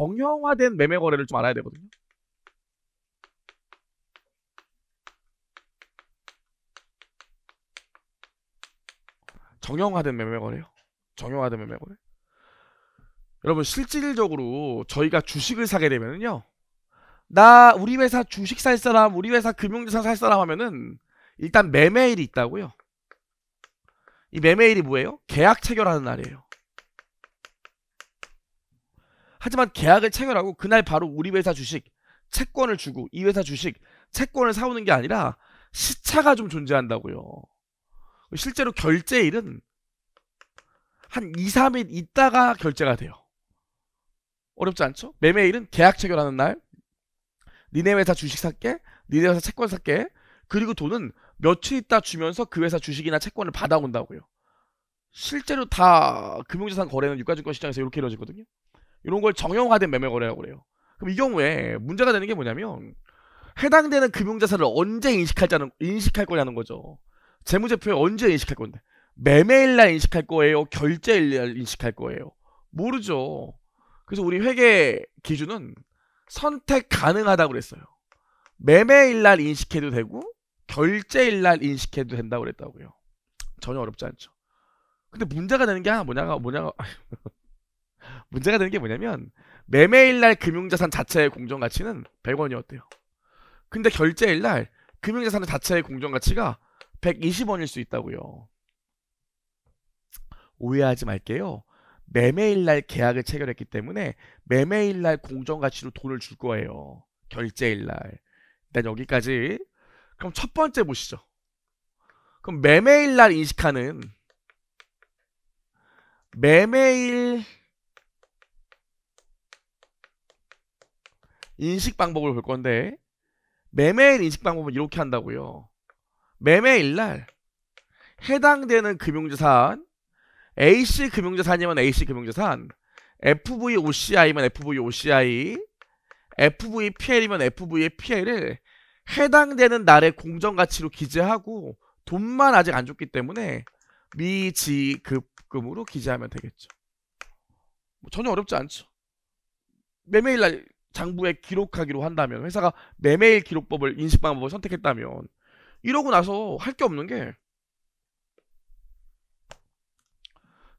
정형화된 매매 거래를 좀 알아야 되거든요. 정형화된 매매 거래요. 정형화된 매매 거래. 여러분 실질적으로 저희가 주식을 사게 되면은요. 나 우리 회사 주식 살 사람, 우리 회사 금융자산 살 사람 하면은 일단 매매일이 있다고요. 이 매매일이 뭐예요? 계약 체결하는 날이에요. 하지만 계약을 체결하고 그날 바로 우리 회사 주식, 채권을 주고 이 회사 주식, 채권을 사오는 게 아니라 시차가 좀 존재한다고요. 실제로 결제일은 한 2, 3일 있다가 결제가 돼요. 어렵지 않죠? 매매일은 계약 체결하는 날, 니네 회사 주식 살게, 니네 회사 채권 살게, 그리고 돈은 며칠 있다 주면서 그 회사 주식이나 채권을 받아온다고요. 실제로 다 금융자산 거래는 유가증권 시장에서 이렇게 이루어지거든요. 이런 걸 정형화된 매매 거래라고 그래요. 그럼 이 경우에 문제가 되는 게 뭐냐면 해당되는 금융자산을 언제 인식할자는 인식할 거냐는 거죠. 재무제표에 언제 인식할 건데 매매일 날 인식할 거예요, 결제일 날 인식할 거예요. 모르죠. 그래서 우리 회계 기준은 선택 가능하다고 그랬어요. 매매일 날 인식해도 되고 결제일 날 인식해도 된다고 그랬다고요. 전혀 어렵지 않죠. 근데 문제가 되는 게 하나 뭐냐가 뭐냐가 문제가 되는 게 뭐냐면 매매일 날 금융자산 자체의 공정 가치는 100원이었대요. 근데 결제일 날 금융자산 자체의 공정 가치가 120원일 수 있다고요. 오해하지 말게요. 매매일 날 계약을 체결했기 때문에 매매일 날 공정 가치로 돈을 줄 거예요. 결제일 날. 일단 여기까지. 그럼 첫 번째 보시죠. 그럼 매매일 날 인식하는 매매일 인식 방법을 볼 건데 매매일 인식 방법은 이렇게 한다고요. 매매일 날 해당되는 금융자산 AC 금융자산이면 AC 금융자산 FVOCI면 FVOCI FVPL이면 FVPL을 해당되는 날의 공정가치로 기재하고 돈만 아직 안 줬기 때문에 미지급금으로 기재하면 되겠죠. 뭐 전혀 어렵지 않죠. 매매일 날 장부에 기록하기로 한다면 회사가 매매일 기록법을 인식 방법을 선택했다면 이러고 나서 할 게 없는 게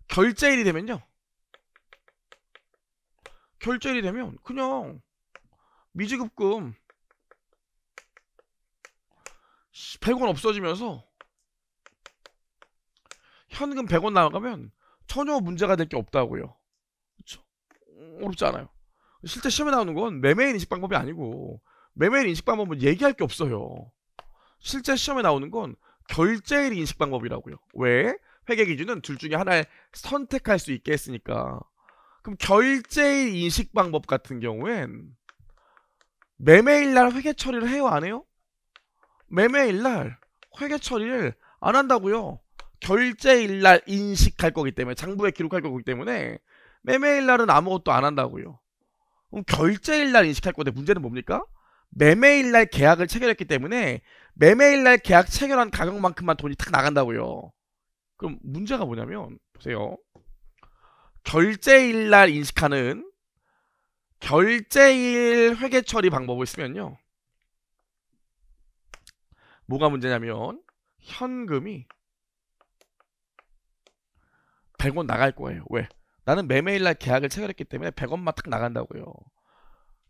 결제일이 되면요. 결제일이 되면 그냥 미지급금 100원 없어지면서 현금 100원 나가면 전혀 문제가 될 게 없다고요. 그렇죠? 어렵지 않아요. 실제 시험에 나오는 건 매매인 인식 방법이 아니고 매매인 인식 방법은 얘기할 게 없어요. 실제 시험에 나오는 건 결제일 인식 방법이라고요. 왜? 회계 기준은 둘 중에 하나에 선택할 수 있게 했으니까. 그럼 결제일 인식 방법 같은 경우엔 매매일 날 회계 처리를 해요, 안 해요? 매매일 날 회계 처리를 안 한다고요. 결제일 날 인식할 거기 때문에 장부에 기록할 거기 때문에 매매일 날은 아무것도 안 한다고요. 그럼 결제일 날 인식할 건데 문제는 뭡니까? 매매일 날 계약을 체결했기 때문에 매매일 날 계약 체결한 가격만큼만 돈이 탁 나간다고요. 그럼 문제가 뭐냐면 보세요. 결제일 날 인식하는 결제일 회계 처리 방법을 쓰면요. 뭐가 문제냐면 현금이 100원 나갈 거예요. 왜? 나는 매매일 날 계약을 체결했기 때문에 100원만 탁 나간다고요.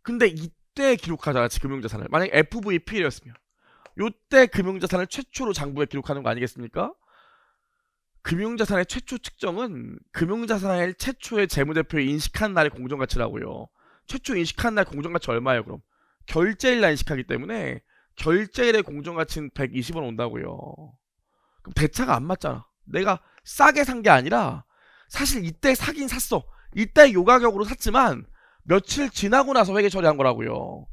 근데 이때 기록하잖아, 금융자산을. 만약에 FVP였으면. 요때 금융자산을 최초로 장부에 기록하는 거 아니겠습니까? 금융자산의 최초 측정은 금융자산의 최초의 재무대표에 인식한 날의 공정가치라고요. 최초 인식한 날 공정가치 얼마예요, 그럼? 결제일 날 인식하기 때문에 결제일의 공정가치는 120원 온다고요. 그럼 대차가 안 맞잖아. 내가 싸게 산 게 아니라 사실 이때 사긴 샀어. 이때 요 가격으로 샀지만 며칠 지나고 나서 회계 처리한 거라고요.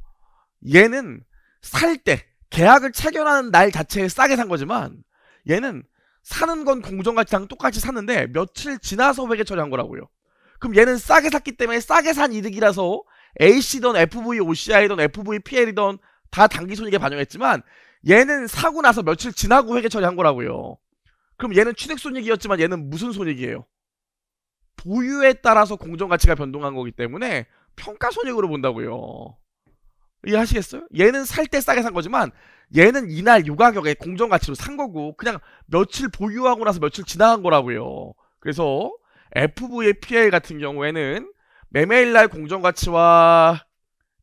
얘는 살 때 계약을 체결하는 날 자체에 싸게 산 거지만 얘는 사는 건 공정가치랑 똑같이 샀는데 며칠 지나서 회계 처리한 거라고요. 그럼 얘는 싸게 샀기 때문에 싸게 산 이득이라서 AC든 FV OCI든 FV PL이든 다 단기 손익에 반영했지만 얘는 사고 나서 며칠 지나고 회계 처리한 거라고요. 그럼 얘는 취득 손익이었지만 얘는 무슨 손익이에요? 보유에 따라서 공정가치가 변동한 거기 때문에 평가손익으로 본다고요. 이해하시겠어요? 얘는 살 때 싸게 산 거지만 얘는 이날 요 가격에 공정가치로 산 거고 그냥 며칠 보유하고 나서 며칠 지나간 거라고요. 그래서 FV의 PL 같은 경우에는 매매일날 공정가치와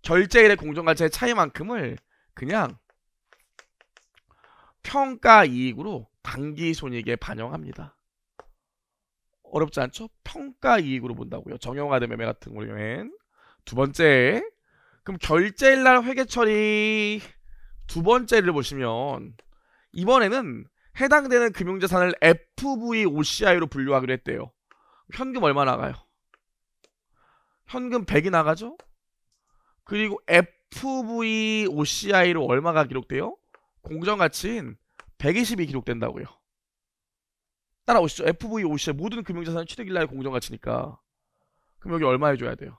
결제일의 공정가치의 차이만큼을 그냥 평가이익으로 단기손익에 반영합니다. 어렵지 않죠? 평가 이익으로 본다고요. 정형화된 매매 같은 경우엔 두 번째 그럼 결제일 날 회계 처리 두 번째를 보시면 이번에는 해당되는 금융자산을 FV OCI로 분류하기로 했대요. 현금 얼마 나가요? 현금 100이 나가죠? 그리고 FV OCI로 얼마가 기록돼요? 공정가치인 120이 기록된다고요. 따라오시죠. FV o 시죠 모든 금융자산은 취득일 날 공정가치니까. 그럼 여기 얼마 해줘야 돼요?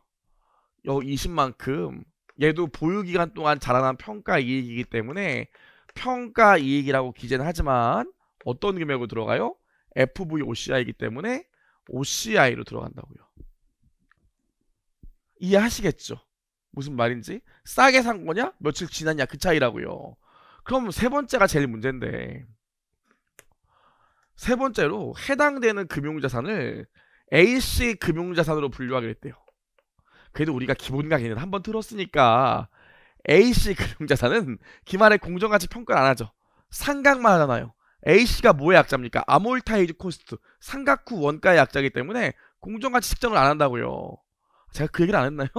여기 20만큼 얘도 보유기간 동안 자라난 평가이익이기 때문에 평가이익이라고 기재는 하지만 어떤 금액으로 들어가요? FV OCI이기 때문에 OCI로 들어간다고요. 이해하시겠죠? 무슨 말인지? 싸게 산 거냐? 며칠 지났냐? 그 차이라고요. 그럼 세 번째가 제일 문제인데 세 번째로 해당되는 금융자산을 A씨 금융자산으로 분류하기로 했대요. 그래도 우리가 기본 강의는 한번 들었으니까 A씨 금융자산은 기말에 공정가치 평가를 안 하죠. 상각만 하잖아요. A씨가 뭐의 약자입니까? 아몰타이즈 코스트, 상각후 원가의 약자이기 때문에 공정가치 측정을 안 한다고요. 제가 그 얘기를 안 했나요?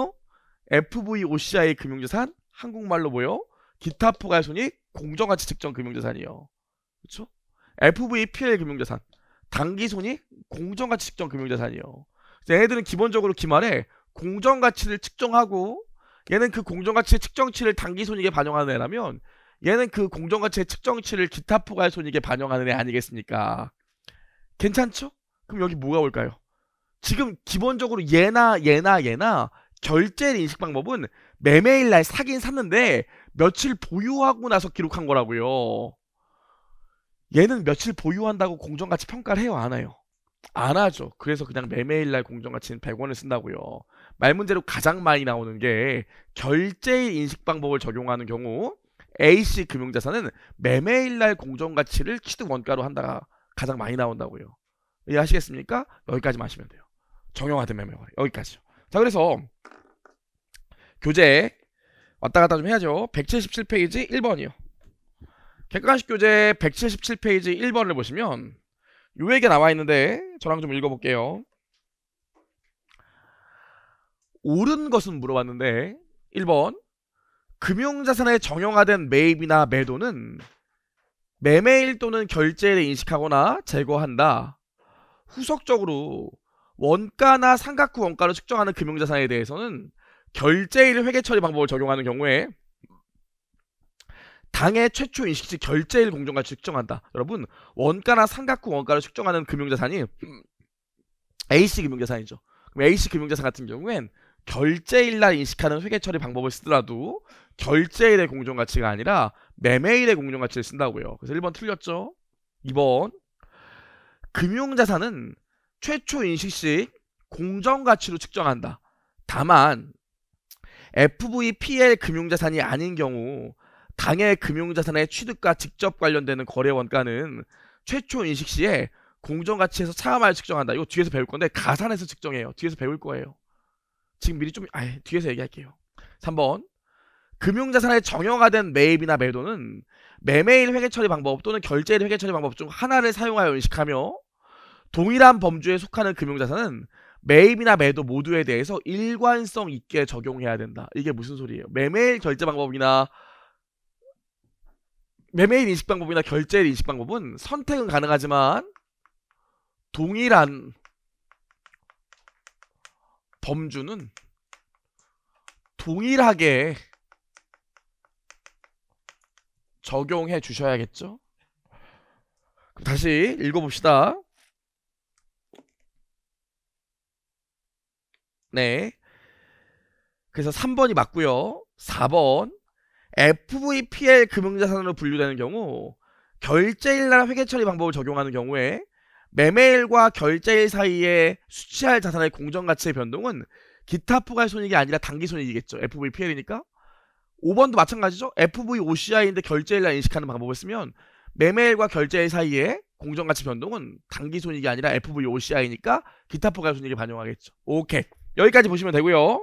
FVOCI 금융자산, 한국말로 뭐요? 기타 포괄손익, 공정가치 측정 금융자산이요. 그렇죠? FVPL 금융자산 단기손익 공정가치 측정 금융자산이요. 얘네들은 기본적으로 기말에 공정가치를 측정하고 얘는 그 공정가치의 측정치를 단기손익에 반영하는 애라면 얘는 그 공정가치의 측정치를 기타 포괄 손익에 반영하는 애 아니겠습니까? 괜찮죠? 그럼 여기 뭐가 올까요? 지금 기본적으로 얘나 얘나 얘나 결제 인식 방법은 매매일 날 사긴 샀는데 며칠 보유하고 나서 기록한 거라고요. 얘는 며칠 보유한다고 공정가치 평가를 해요 안 해요 안 하죠 그래서 그냥 매매일날 공정가치는 100원을 쓴다고요 말 문제로 가장 많이 나오는 게 결제일 인식 방법을 적용하는 경우 A씨 금융자산은 매매일날 공정가치를 취득 원가로 한다가 가장 많이 나온다고요 이해하시겠습니까? 여기까지만 하시면 돼요 정형화된 매매거래 여기까지죠 자 그래서 교재 왔다 갔다 좀 해야죠 177페이지 1번이요 객관식 교재 177페이지 1번을 보시면 요 얘기 나와 있는데 저랑 좀 읽어볼게요. 옳은 것은 물어봤는데 1번 금융자산에 정형화된 매입이나 매도는 매매일 또는 결제일에 인식하거나 제거한다. 후속적으로 원가나 삼각구 원가를 측정하는 금융자산에 대해서는 결제일 회계 처리 방법을 적용하는 경우에 당의 최초 인식시 결제일 공정가치 측정한다. 여러분 원가나 삼각구 원가를 측정하는 금융자산이 음, A씨 금융자산이죠. 그럼 A씨 금융자산 같은 경우엔 결제일날 인식하는 회계처리 방법을 쓰더라도 결제일의 공정가치가 아니라 매매일의 공정가치를 쓴다고요. 그래서 1번 틀렸죠. 2번 금융자산은 최초 인식시 공정가치로 측정한다. 다만 FVPL 금융자산이 아닌 경우 당해 금융자산의 취득과 직접 관련되는 거래 원가는 최초 인식 시에 공정가치에서 차감할 측정한다. 이거 뒤에서 배울 건데 가산에서 측정해요. 뒤에서 배울 거예요. 지금 미리 좀 아예 뒤에서 얘기할게요. 3번 금융자산의 정형화된 매입이나 매도는 매매일 회계 처리 방법 또는 결제일 회계 처리 방법 중 하나를 사용하여 인식하며 동일한 범주에 속하는 금융자산은 매입이나 매도 모두에 대해서 일관성 있게 적용해야 된다. 이게 무슨 소리예요? 매매일 결제 방법이나 매매일 인식 방법이나 결제일 인식 방법은 선택은 가능하지만 동일한 범주는 동일하게 적용해 주셔야겠죠? 다시 읽어봅시다. 네. 그래서 3번이 맞고요. 4번 FVPL 금융자산으로 분류되는 경우 결제일 날 회계 처리 방법을 적용하는 경우에 매매일과 결제일 사이에 수취할 자산의 공정가치의 변동은 기타 포괄 손익이 아니라 단기 손익이겠죠. FVPL이니까. 5번도 마찬가지죠. FVOCI인데 결제일날 인식하는 방법을 쓰면 매매일과 결제일 사이에 공정가치 변동은 단기 손익이 아니라 FVOCI니까 기타 포괄 손익을 반영하겠죠. 오케이. 여기까지 보시면 되고요.